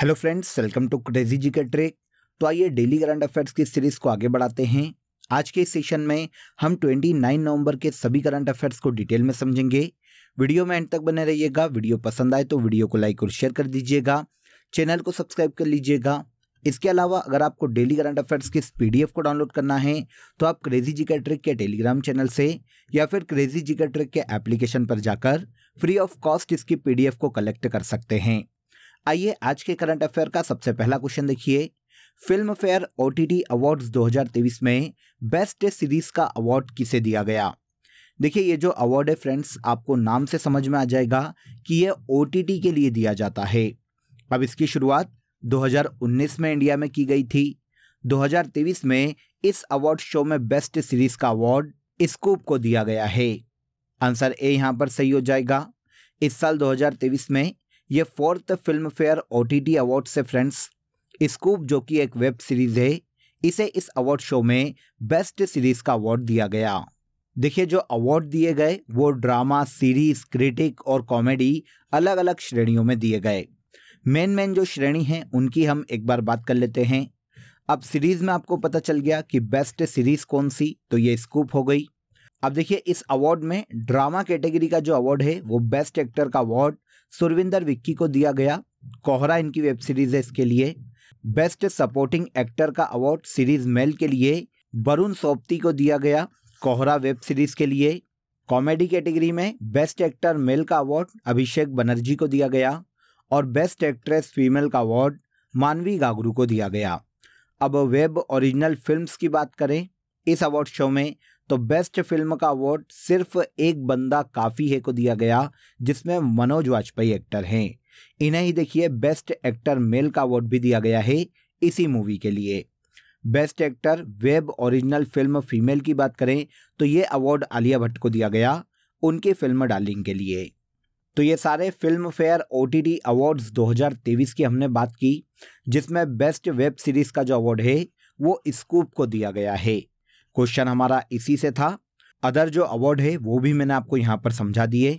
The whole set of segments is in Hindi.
hello friends welcome to crazy G K trick तो आइए डेली करंट अफेयर्स की सीरीज को आगे बढ़ाते हैं आज के सेशन में हम 29 नवंबर के सभी करंट अफेयर्स को डिटेल में समझेंगे वीडियो में एंड तक बने रहिएगा वीडियो पसंद आए तो वीडियो को लाइक और शेयर कर दीजिएगा चैनल को सब्सक्राइब कर लीजिएगा इसके अलावा अगर आपको डेली करंट अफेयर्स की इस को डाउनलोड करना है तो आप क्रेजी जी के ट्रिक के टेलीग्राम चैनल से या फिर क्रेजी जी के ट्रिक के एप्लीकेशन पर जाकर फ्री ऑफ कॉस्ट इसकी पीडीएफ को कलेक्ट कर सकते हैं आइए आज के करंट अफेयर का सबसे पहला क्वेश्चन देखिए Filmfare O T award 2023 में बेस्ट सीरीज का अवार्ड किसे दिया गया देखिए ये जो अवार्ड है फ्रेंड्स आपको नाम से समझ में आ जाएगा कि यह ओ के लिए दिया जाता है अब इसकी शुरुआत 2019 में इंडिया में की गई थी 2023 में इस अवार्ड शो में बेस्ट सीरीज का अवार्ड स्कूप को दिया गया है आंसर ए यहां पर सही हो जाएगा इस साल 2023 में ये fourth Filmfare O award से फ्रेंड्स स्कूप जो कि एक वेब सीरीज है इसे इस अवार्ड शो में बेस्ट सीरीज का अवार्ड दिया गया देखिए जो अवार्ड दिए गए वो ड्रामा सीरीज क्रिटिक और कॉमेडी अलग अलग श्रेणियों में दिए गए मेन मेन जो श्रेणी हैं उनकी हम एक बार बात कर लेते हैं अब सीरीज में आपको पता चल गया कि बेस्ट सीरीज कौन सी तो ये स्कूप हो गई अब देखिए इस अवार्ड में ड्रामा कैटेगरी का जो अवार्ड है वो बेस्ट एक्टर का अवार्ड सुरविंदर विक्की को दिया गया कोहरा इनकी वेब सीरीज है इसके लिए बेस्ट सपोर्टिंग एक्टर का अवार्ड सीरीज मेल के लिए वरुण सोपती को दिया गया कोहरा वेब सीरीज के लिए कॉमेडी कैटेगरी में बेस्ट एक्टर मेल का अवार्ड अभिषेक बनर्जी को दिया गया और बेस्ट एक्ट्रेस फीमेल का अवार्ड मानवी गागरू को दिया गया अब वेब ओरिजिनल फिल्म्स की बात करें इस अवार्ड शो में तो बेस्ट फिल्म का अवार्ड सिर्फ एक बंदा काफ़ी है को दिया गया जिसमें मनोज वाजपेयी एक्टर हैं इन्हें ही देखिए बेस्ट एक्टर मेल का अवार्ड भी दिया गया है इसी मूवी के लिए best actor web original film female की बात करें तो ये अवार्ड आलिया भट्ट को दिया गया उनकी फिल्म डार्लिंग के लिए तो ये सारे Filmfare O T T award 2023 की हमने बात की जिसमें बेस्ट वेब सीरीज़ का जो अवार्ड है वो स्कूप को दिया गया है क्वेश्चन हमारा इसी से था अदर जो अवार्ड है वो भी मैंने आपको यहाँ पर समझा दिए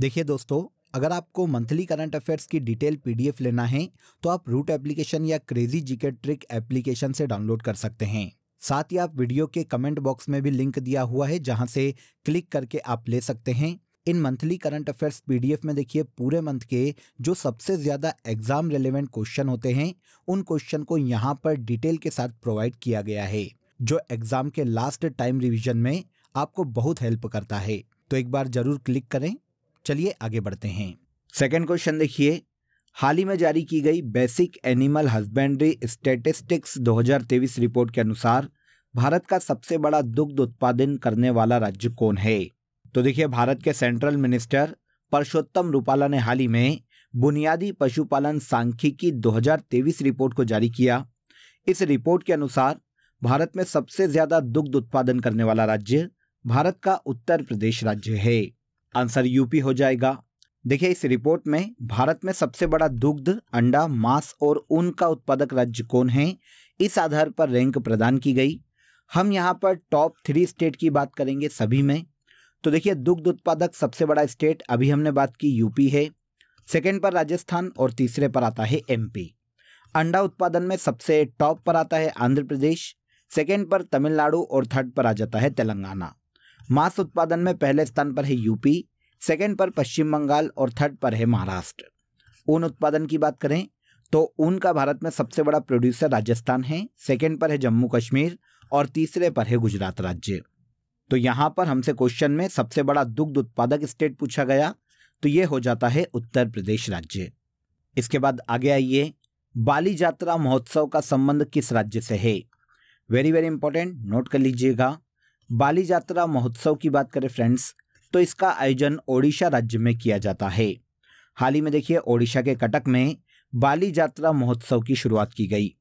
देखिए दोस्तों अगर आपको मंथली करंट अफेयर्स की डिटेल पीडीएफ लेना है तो आप रूट एप्लीकेशन या क्रेजी जीके ट्रिक एप्लीकेशन से डाउनलोड कर सकते हैं साथ ही आप वीडियो के कमेंट बॉक्स में भी लिंक दिया हुआ है जहां से क्लिक करके आप ले सकते हैं इन मंथली करंट अफेयर्स पीडीएफ में देखिए पूरे मंथ के जो सबसे ज़्यादा एग्जाम रिलेवेंट क्वेश्चन होते हैं उन क्वेश्चन को यहाँ पर डिटेल के साथ प्रोवाइड किया गया है जो एग्ज़ाम के लास्ट टाइम रिवीजन में आपको बहुत हेल्प करता है तो एक बार ज़रूर क्लिक करें चलिए आगे बढ़ते हैं सेकेंड क्वेश्चन देखिए हाल ही में जारी की गई basic animal husbandry statistics 2023 report के अनुसार भारत का सबसे बड़ा दुग्ध उत्पादन करने वाला राज्य कौन है तो देखिए भारत के सेंट्रल मिनिस्टर परसोत्तम रूपाला ने हाल ही में बुनियादी पशुपालन सांख्यिकी 2023 रिपोर्ट को जारी किया इस रिपोर्ट के अनुसार भारत में सबसे ज्यादा दुग्ध उत्पादन करने वाला राज्य भारत का उत्तर प्रदेश राज्य है आंसर यूपी हो जाएगा देखिए इस रिपोर्ट में भारत में सबसे बड़ा दुग्ध अंडा मांस और ऊन का उत्पादक राज्य कौन है इस आधार पर रैंक प्रदान की गई हम यहाँ पर टॉप थ्री स्टेट की बात करेंगे सभी में तो देखिए दुग्ध उत्पादक सबसे बड़ा स्टेट अभी हमने बात की यूपी है सेकेंड पर राजस्थान और तीसरे पर आता है एमपी अंडा उत्पादन में सबसे टॉप पर आता है आंध्र प्रदेश सेकेंड पर तमिलनाडु और थर्ड पर आ जाता है तेलंगाना मांस उत्पादन में पहले स्थान पर है यूपी सेकेंड पर पश्चिम बंगाल और थर्ड पर है महाराष्ट्र ऊन उत्पादन की बात करें तो ऊन का भारत में सबसे बड़ा प्रोड्यूसर राजस्थान है सेकेंड पर है जम्मू कश्मीर और तीसरे पर है गुजरात राज्य तो यहाँ पर हमसे क्वेश्चन में सबसे बड़ा दुग्ध उत्पादक स्टेट पूछा गया तो ये हो जाता है उत्तर प्रदेश राज्य इसके बाद आगे आइए बाली जात्रा महोत्सव का संबंध किस राज्य से है वेरी वेरी इंपॉर्टेंट नोट कर लीजिएगा बाली यात्रा महोत्सव की बात करें फ्रेंड्स तो इसका आयोजन ओडिशा राज्य में किया जाता है हाल ही में देखिए ओडिशा के कटक में बाली यात्रा महोत्सव की शुरुआत की गई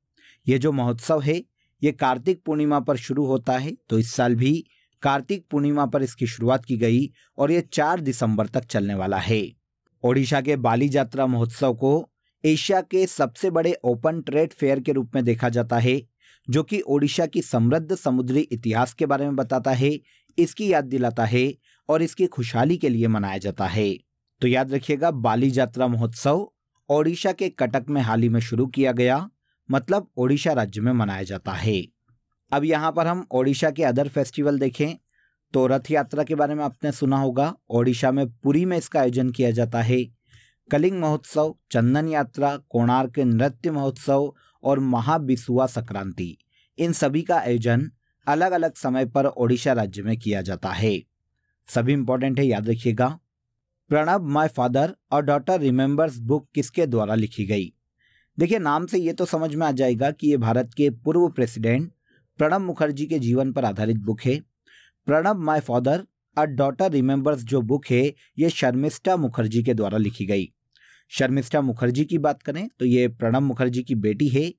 ये जो महोत्सव है ये कार्तिक पूर्णिमा पर शुरू होता है तो इस साल भी कार्तिक पूर्णिमा पर इसकी शुरुआत की गई और ये चार दिसंबर तक चलने वाला है ओडिशा के बाली यात्रा महोत्सव को एशिया के सबसे बड़े ओपन ट्रेड फेयर के रूप में देखा जाता है जो कि ओडिशा की समृद्ध समुद्री इतिहास के बारे में बताता है इसकी याद दिलाता है और इसकी खुशहाली के लिए मनाया जाता है तो याद रखिएगा बाली यात्रा महोत्सव ओडिशा के कटक में हाल ही में शुरू किया गया मतलब ओडिशा राज्य में मनाया जाता है अब यहाँ पर हम ओडिशा के अदर फेस्टिवल देखें तो रथ यात्रा के बारे में आपने सुना होगा ओडिशा में पुरी में इसका आयोजन किया जाता है कलिंग महोत्सव चंदन यात्रा कोणार्क नृत्य महोत्सव और महाबिसुआ संक्रांति इन सभी का आयोजन अलग अलग समय पर ओडिशा राज्य में किया जाता है सभी इंपॉर्टेंट है याद रखिएगा प्रणब माय फादर और डॉटर रिमेंबर्स बुक किसके द्वारा लिखी गई देखिए नाम से ये तो समझ में आ जाएगा कि ये भारत के पूर्व प्रेसिडेंट प्रणब मुखर्जी के जीवन पर आधारित बुक है प्रणब माय फादर और डॉटर रिमेंबर्स जो बुक है ये शर्मिष्ठा मुखर्जी के द्वारा लिखी गई शर्मिष्ठा मुखर्जी की बात करें तो ये प्रणब मुखर्जी की बेटी है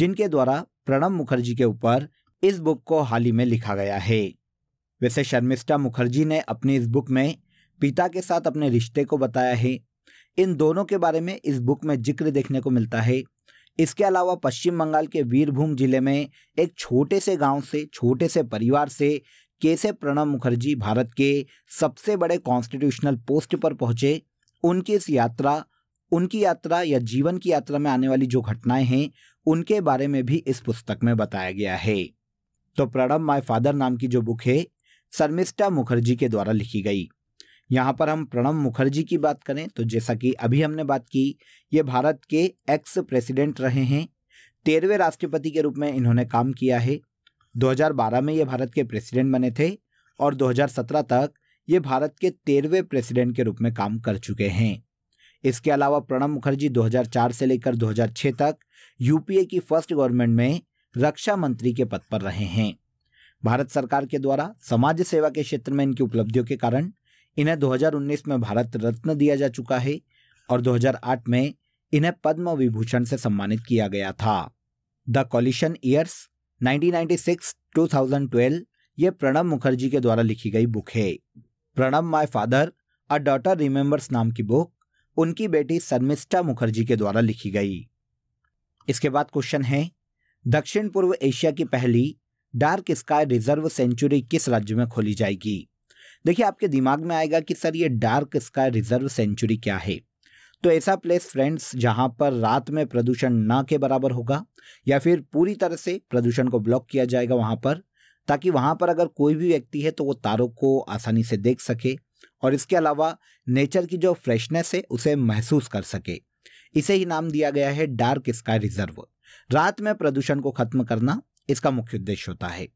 जिनके द्वारा प्रणब मुखर्जी के ऊपर इस बुक को हाल ही में लिखा गया है वैसे शर्मिष्ठा मुखर्जी ने अपनी इस बुक में पिता के साथ अपने रिश्ते को बताया है इन दोनों के बारे में इस बुक में जिक्र देखने को मिलता है इसके अलावा पश्चिम बंगाल के वीरभूम जिले में एक छोटे से गांव से छोटे से परिवार से कैसे प्रणब मुखर्जी भारत के सबसे बड़े कॉन्स्टिट्यूशनल पोस्ट पर पहुंचे उनकी इस यात्रा उनकी यात्रा या जीवन की यात्रा में आने वाली जो घटनाएं हैं उनके बारे में भी इस पुस्तक में बताया गया है तो प्रणब माय फादर नाम की जो बुक है शर्मिष्टा मुखर्जी के द्वारा लिखी गई यहाँ पर हम प्रणब मुखर्जी की बात करें तो जैसा कि अभी हमने बात की ये भारत के एक्स प्रेसिडेंट रहे हैं तेरहवें राष्ट्रपति के रूप में इन्होंने काम किया है 2012 में ये भारत के प्रेसिडेंट बने थे और 2017 तक ये भारत के तेरहवें प्रेसिडेंट के रूप में काम कर चुके हैं इसके अलावा प्रणब मुखर्जी 2004 से लेकर 2006 तक यूपीए की फर्स्ट गवर्नमेंट में रक्षा मंत्री के पद पर रहे हैं भारत सरकार के द्वारा समाज सेवा के क्षेत्र में इनकी उपलब्धियों के कारण इन्हें 2019 में भारत रत्न दिया जा चुका है और 2008 में इन्हें पद्म विभूषण से सम्मानित किया गया था द कॉलिशन ईयर्स 1996 2012 ये प्रणब मुखर्जी के द्वारा लिखी गई बुक है Pranab my father a daughter remembers नाम की बुक उनकी बेटी शर्मिष्ठा मुखर्जी के द्वारा लिखी गई इसके बाद क्वेश्चन है दक्षिण पूर्व एशिया की पहली डार्क स्काई रिजर्व सेंचुरी किस राज्य में खोली जाएगी देखिए आपके दिमाग में आएगा कि सर ये डार्क स्काई रिजर्व सेंचुरी क्या है तो ऐसा प्लेस फ्रेंड्स जहां पर रात में प्रदूषण ना के बराबर होगा या फिर पूरी तरह से प्रदूषण को ब्लॉक किया जाएगा वहां पर ताकि वहां पर अगर कोई भी व्यक्ति है तो वो तारों को आसानी से देख सके और इसके अलावा नेचर की जो फ्रेशनेस है उसे महसूस कर सके इसे ही नाम दिया गया है डार्क स्काई रिजर्व रात में प्रदूषण को खत्म करना इसका मुख्य उद्देश्य होता है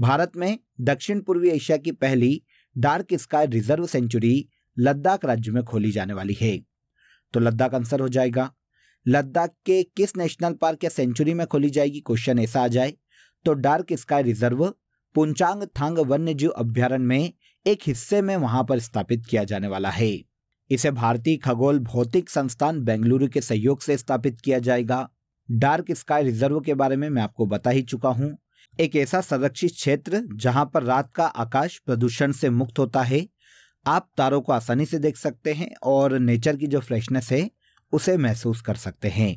भारत में दक्षिण पूर्वी एशिया की पहली dark sky reserve sanctuary Ladakh राज्य में खोली जाने वाली है तो लद्दाख आंसर हो जाएगा लद्दाख के किस नेशनल पार्क या सेंचुरी में खोली जाएगी क्वेश्चन ऐसा आ जाए तो डार्क स्काई रिजर्व पुंचांग थांग वन्य जीव अभ्यारण्य में एक हिस्से में वहां पर स्थापित किया जाने वाला है इसे भारतीय खगोल भौतिक संस्थान बेंगलुरु के सहयोग से स्थापित किया जाएगा डार्क स्काई रिजर्व के बारे में मैं आपको बता ही चुका हूँ एक ऐसा संरक्षित क्षेत्र जहाँ पर रात का आकाश प्रदूषण से मुक्त होता है आप तारों को आसानी से देख सकते हैं और नेचर की जो फ्रेशनेस है उसे महसूस कर सकते हैं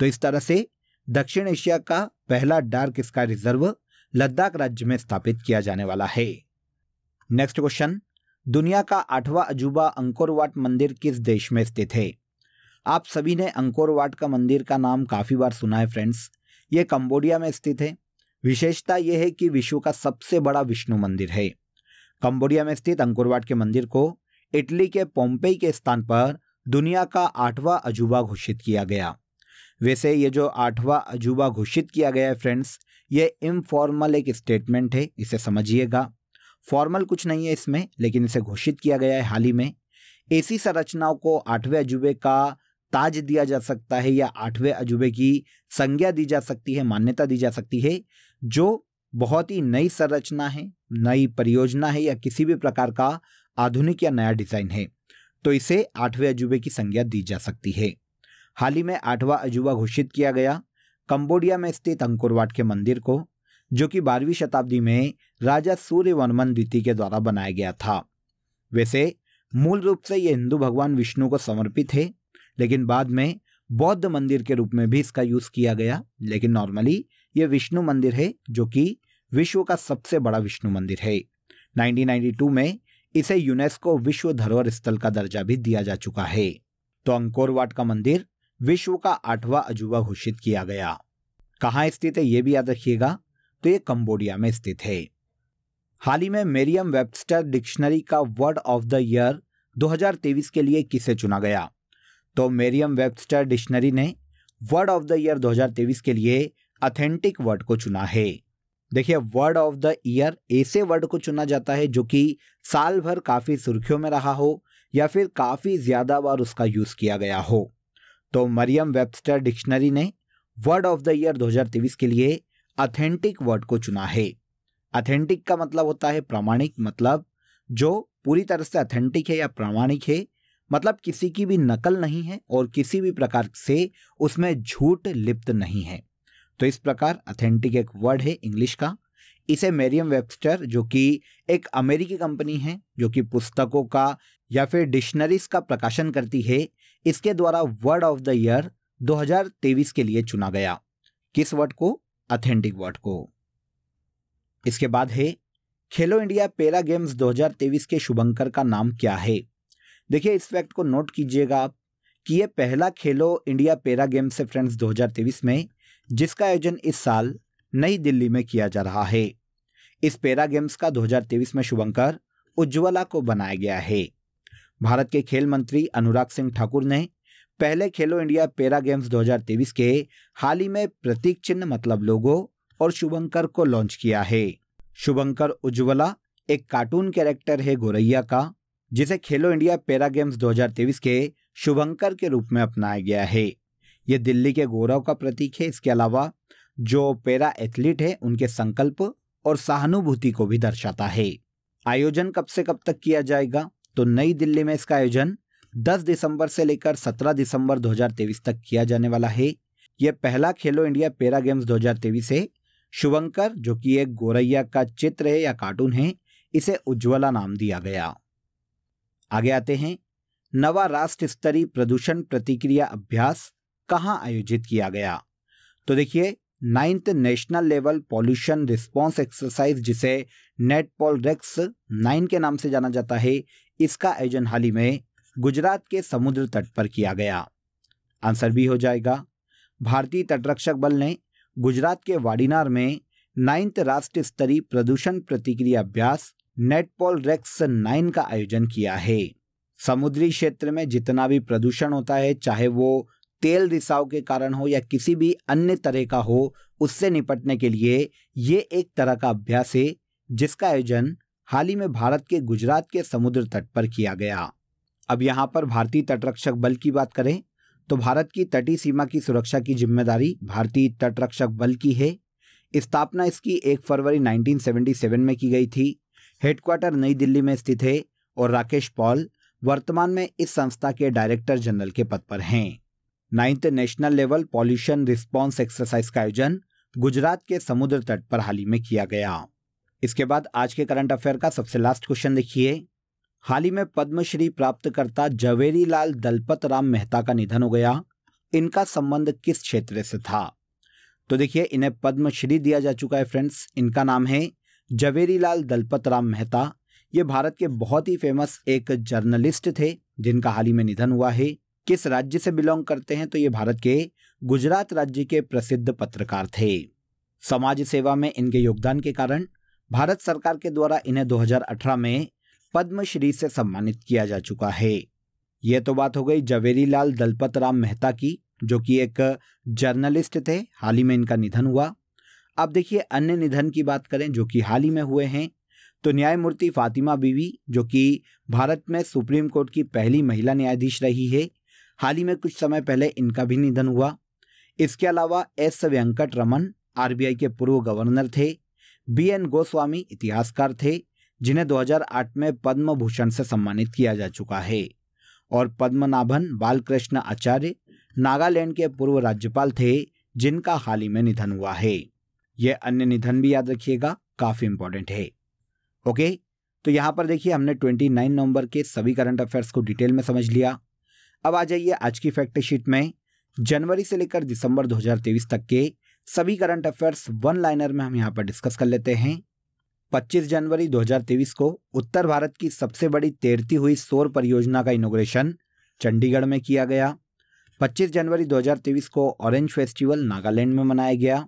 तो इस तरह से दक्षिण एशिया का पहला डार्क स्काई रिजर्व लद्दाख राज्य में स्थापित किया जाने वाला है नेक्स्ट क्वेश्चन दुनिया का आठवां अजूबा अंकोरवाट मंदिर किस देश में स्थित है आप सभी ने अंकोरवाट का मंदिर का नाम काफ़ी बार सुना है फ्रेंड्स ये कंबोडिया में स्थित है विशेषता यह है कि विश्व का सबसे बड़ा विष्णु मंदिर है कंबोडिया में स्थित अंकुरवाट के मंदिर को इटली के पोम्पेई के स्थान पर दुनिया का आठवां अजूबा घोषित किया गया वैसे ये जो आठवां अजूबा घोषित किया गया है फ्रेंड्स ये इनफॉर्मल एक स्टेटमेंट है इसे समझिएगा फॉर्मल कुछ नहीं है इसमें लेकिन इसे घोषित किया गया है हाल ही में ऐसी संरचनाओं को आठवें अजूबे का ताज दिया जा सकता है या आठवें अजूबे की संज्ञा दी जा सकती है मान्यता दी जा सकती है जो बहुत ही नई संरचना है नई परियोजना है या किसी भी प्रकार का आधुनिक या नया डिजाइन है तो इसे आठवें अजूबे की संज्ञा दी जा सकती है हाल ही में आठवां अजूबा घोषित किया गया कंबोडिया में स्थित अंकुरवाट के मंदिर को जो कि बारहवीं शताब्दी में राजा सूर्यवर्मन द्वितीय के द्वारा बनाया गया था वैसे मूल रूप से ये हिंदू भगवान विष्णु को समर्पित है लेकिन बाद में बौद्ध मंदिर के रूप में भी इसका यूज किया गया लेकिन नॉर्मली ये विष्णु मंदिर है जो कि विश्व का सबसे बड़ा विष्णु मंदिर है 1992 में इसे यूनेस्को विश्व धरोहर स्थल का दर्जा भी दिया जा चुका है तो अंकोरवाट का मंदिर विश्व का आठवां अजूबा घोषित किया गया कहाँ स्थित है ये भी याद रखिएगा तो ये कंबोडिया में स्थित है हाल ही में मेरियम वेबस्टर डिक्शनरी का वर्ड ऑफ द ईयर 2023 के लिए किसे चुना गया तो मेरियम वेबस्टर डिक्शनरी ने वर्ड ऑफ द ईयर 2023 के लिए अथेंटिक वर्ड को चुना है देखिए वर्ड ऑफ द ईयर ऐसे वर्ड को चुना जाता है जो कि साल भर काफ़ी सुर्खियों में रहा हो या फिर काफ़ी ज़्यादा बार उसका यूज़ किया गया हो तो मरियम वेबस्टर डिक्शनरी ने वर्ड ऑफ द ईयर 2023 के लिए अथेंटिक वर्ड को चुना है अथेंटिक का मतलब होता है प्रामाणिक मतलब जो पूरी तरह से अथेंटिक है या प्रामाणिक है मतलब किसी की भी नकल नहीं है और किसी भी प्रकार से उसमें झूठ लिप्त नहीं है तो इस प्रकार अथेंटिक एक वर्ड है इंग्लिश का इसे मेरियम वेबस्टर जो कि एक अमेरिकी कंपनी है जो कि पुस्तकों का या फिर डिक्शनरीज का प्रकाशन करती है इसके द्वारा वर्ड ऑफ द ईयर 2023 के लिए चुना गया किस वर्ड को अथेंटिक वर्ड को इसके बाद है खेलो इंडिया पेरा गेम्स 2023 के शुभंकर का नाम क्या है देखिए इस फैक्ट को नोट कीजिएगा आप कि यह पहला खेलो इंडिया पेरा गेम्स है फ्रेंड्स 2023 में जिसका आयोजन इस साल नई दिल्ली में किया जा रहा है इस पेरा गेम्स का 2023 में शुभंकर उज्ज्वला को बनाया गया है भारत के खेल मंत्री अनुराग सिंह ठाकुर ने पहले खेलो इंडिया पैरा गेम्स 2023 के हाल ही में प्रतीक चिन्ह मतलब लोगो और शुभंकर को लॉन्च किया है शुभंकर उज्ज्वला एक कार्टून कैरेक्टर है गोरैया का जिसे खेलो इंडिया पैरा गेम्स 2023 के शुभंकर के रूप में अपनाया गया है ये दिल्ली के गौरव का प्रतीक है इसके अलावा जो पैरा एथलीट है उनके संकल्प और सहानुभूति को भी दर्शाता है आयोजन कब से कब तक किया जाएगा तो नई दिल्ली में इसका आयोजन 10 दिसंबर से लेकर 17 दिसंबर 2023 तक किया जाने वाला है यह पहला खेलो इंडिया पैरा गेम्स 2023 है शुभंकर जो कि एक गोरैया का चित्र है या कार्टून है इसे उज्ज्वला नाम दिया गया आगे आते हैं नवा राष्ट्र स्तरीय प्रदूषण प्रतिक्रिया अभ्यास कहाँ आयोजित किया गया तो देखिए ninth national level pollution response exercise जिसे नेट पॉल रेक्स नाइन के नाम से जाना जाता है इसका आयोजन हाल ही में गुजरात के समुद्र तट पर किया गया आंसर भी हो जाएगा भारतीय तटरक्षक बल ने गुजरात के वाडीनार में नाइन्थ राष्ट्रीय स्तरीय प्रदूषण प्रतिक्रिया अभ्यास नेटपोल रेक्स नाइन का आयोजन किया है समुद्री क्षेत्र में जितना भी प्रदूषण होता है चाहे वो तेल रिसाव के कारण हो या किसी भी अन्य तरह का हो उससे निपटने के लिए ये एक तरह का अभ्यास है जिसका आयोजन हाल ही में भारत के गुजरात के समुद्र तट पर किया गया अब यहाँ पर भारतीय तटरक्षक बल की बात करें तो भारत की तटीय सीमा की सुरक्षा की जिम्मेदारी भारतीय तटरक्षक बल की है स्थापना इसकी 1 फरवरी 1977 में की गई थी हेडक्वार्टर नई दिल्ली में स्थित है और राकेश पॉल वर्तमान में इस संस्था के डायरेक्टर जनरल के पद पर हैं ninth national level pollution response exercise का आयोजन गुजरात के समुद्र तट पर हाल ही में किया गया इसके बाद आज के करंट अफेयर का सबसे लास्ट क्वेश्चन देखिए हाल ही में पद्मश्री प्राप्तकर्ता लाल दलपत राम मेहता का निधन हो गया इनका संबंध किस क्षेत्र से था तो देखिए इन्हें पद्मश्री दिया जा चुका है फ्रेंड्स इनका नाम है लाल दलपत राम मेहता ये भारत के बहुत ही फेमस एक जर्नलिस्ट थे जिनका हाल ही में निधन हुआ है किस राज्य से बिलोंग करते हैं तो ये भारत के गुजरात राज्य के प्रसिद्ध पत्रकार थे समाज सेवा में इनके योगदान के कारण भारत सरकार के द्वारा इन्हें 2018 में पद्मश्री से सम्मानित किया जा चुका है ये तो बात हो गई जवेरीलाल दलपत राम मेहता की जो कि एक जर्नलिस्ट थे हाल ही में इनका निधन हुआ अब देखिए अन्य निधन की बात करें जो कि हाल ही में हुए हैं तो न्यायमूर्ति फातिमा बीवी जो कि भारत में सुप्रीम कोर्ट की पहली महिला न्यायाधीश रही है हाल ही में कुछ समय पहले इनका भी निधन हुआ इसके अलावा एस वेंकट रमन आरबीआई के पूर्व गवर्नर थे बी एन गोस्वामी इतिहासकार थे जिन्हें 2008 में पद्म भूषण से सम्मानित किया जा चुका है और पद्मनाभन बालकृष्ण आचार्य नागालैंड के पूर्व राज्यपाल थे जिनका हाल ही में निधन हुआ है यह अन्य निधन भी याद रखिएगा काफ़ी इंपॉर्टेंट है ओके तो यहाँ पर देखिए हमने 29 नवंबर के सभी करंट अफेयर्स को डिटेल में समझ लिया अब आ जाइए आज की फैक्ट शीट में जनवरी से लेकर दिसंबर 2023 तक के सभी करंट अफेयर्स वन लाइनर में हम यहाँ पर डिस्कस कर लेते हैं 25 जनवरी 2023 को उत्तर भारत की सबसे बड़ी तैरती हुई सौर परियोजना का इनोग्रेशन चंडीगढ़ में किया गया 25 जनवरी 2023 को ऑरेंज फेस्टिवल नागालैंड में मनाया गया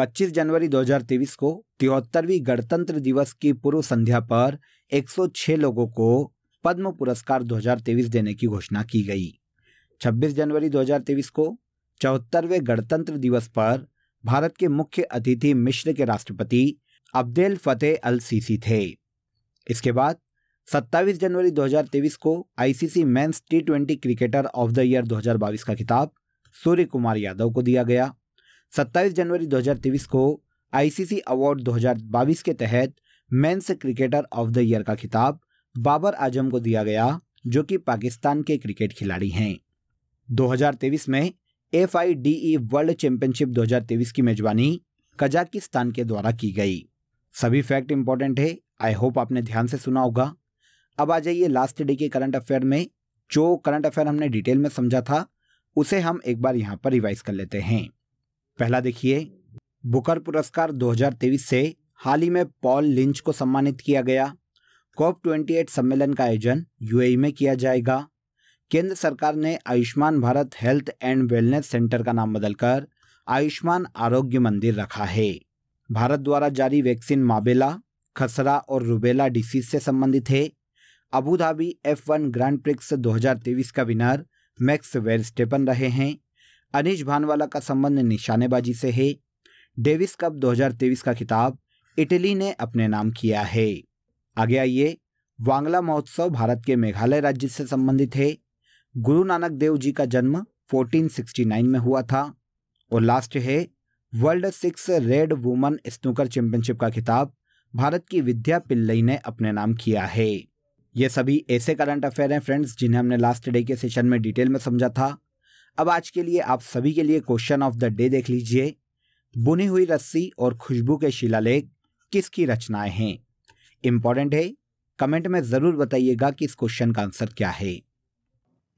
25 जनवरी 2023 को तिहत्तरवीं गणतंत्र दिवस की पूर्व संध्या पर 106 लोगों को पद्म पुरस्कार 2023 देने की घोषणा की गई 26 जनवरी 2023 को चौहत्तरवें गणतंत्र दिवस पर भारत के मुख्य अतिथि मिश्र के राष्ट्रपति अब्देल फतेह अल सीसी थे इसके बाद 27 जनवरी 2023 को ICC men's T twenty cricketer of the year 2022 का खिताब सूर्य कुमार यादव को दिया गया 27 जनवरी 2023 को आईसीसी अवार्ड 2022 के तहत men's cricketer of the year का खिताब बाबर आजम को दिया गया जो कि पाकिस्तान के क्रिकेट खिलाड़ी हैं 2023 में एफ वर्ल्ड चैंपियनशिप 2023 की मेजबानी कजाकिस्तान के द्वारा की गई सभी फैक्ट इंपॉर्टेंट है आई होप आपने ध्यान से सुना होगा अब आ जाइए लास्ट डे के करंट अफेयर में जो करंट अफेयर हमने डिटेल में समझा था उसे हम एक बार यहाँ पर रिवाइज कर लेते हैं पहला देखिए बुकर पुरस्कार 2023 से हाल ही में पॉल लिंच को सम्मानित किया गया कॉप 28 सम्मेलन का आयोजन यूएई में किया जाएगा केंद्र सरकार ने Ayushman Bharat health and wellness centre का नाम बदलकर आयुष्मान आरोग्य मंदिर रखा है भारत द्वारा जारी वैक्सीन माबेला खसरा और रुबेला डिसीज से संबंधित है Abu Dhabi F one grand prix 2023 का विनर मैक्स वेरस्टेपन रहे हैं अनिश भानवाला का संबंध निशानेबाजी से है डेविस कप 2023 का खिताब इटली ने अपने नाम किया है आगे आइए वांगला महोत्सव भारत के मेघालय राज्य से संबंधित है गुरु नानक देव जी का जन्म 1469 में हुआ था और लास्ट है world six red woman snooker championship का खिताब भारत की विद्या पिल्लई ने अपने नाम किया है ये सभी ऐसे करंट अफेयर हैं फ्रेंड्स जिन्हें हमने लास्ट डे के सेशन में डिटेल में समझा था अब आज के लिए आप सभी के लिए क्वेश्चन ऑफ द डे देख लीजिए बुनी हुई रस्सी और खुशबू के शिलालेख किसकी रचनाएं हैं इम्पॉर्टेंट है कमेंट में ज़रूर बताइएगा कि इस क्वेश्चन का आंसर क्या है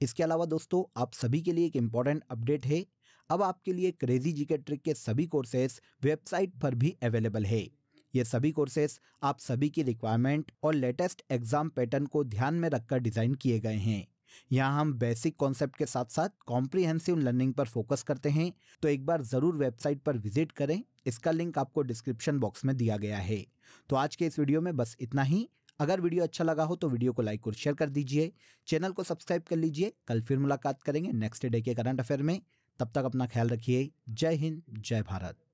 इसके अलावा दोस्तों आप सभी के लिए एक इम्पॉर्टेंट अपडेट है अब आपके लिए क्रेजी जी के ट्रिक के सभी कोर्सेस वेबसाइट पर भी अवेलेबल है ये सभी कोर्सेस आप सभी की रिक्वायरमेंट और लेटेस्ट एग्जाम पैटर्न को ध्यान में रखकर डिजाइन किए गए हैं यहाँ हम बेसिक कॉन्सेप्ट के साथ साथ कॉम्प्रिहेंसिव लर्निंग पर फोकस करते हैं तो एक बार ज़रूर वेबसाइट पर विजिट करें इसका लिंक आपको डिस्क्रिप्शन बॉक्स में दिया गया है तो आज के इस वीडियो में बस इतना ही अगर वीडियो अच्छा लगा हो तो वीडियो को लाइक और शेयर कर दीजिए चैनल को सब्सक्राइब कर लीजिए कल फिर मुलाकात करेंगे नेक्स्ट डे के करंट अफेयर में तब तक अपना ख्याल रखिए जय हिंद जय भारत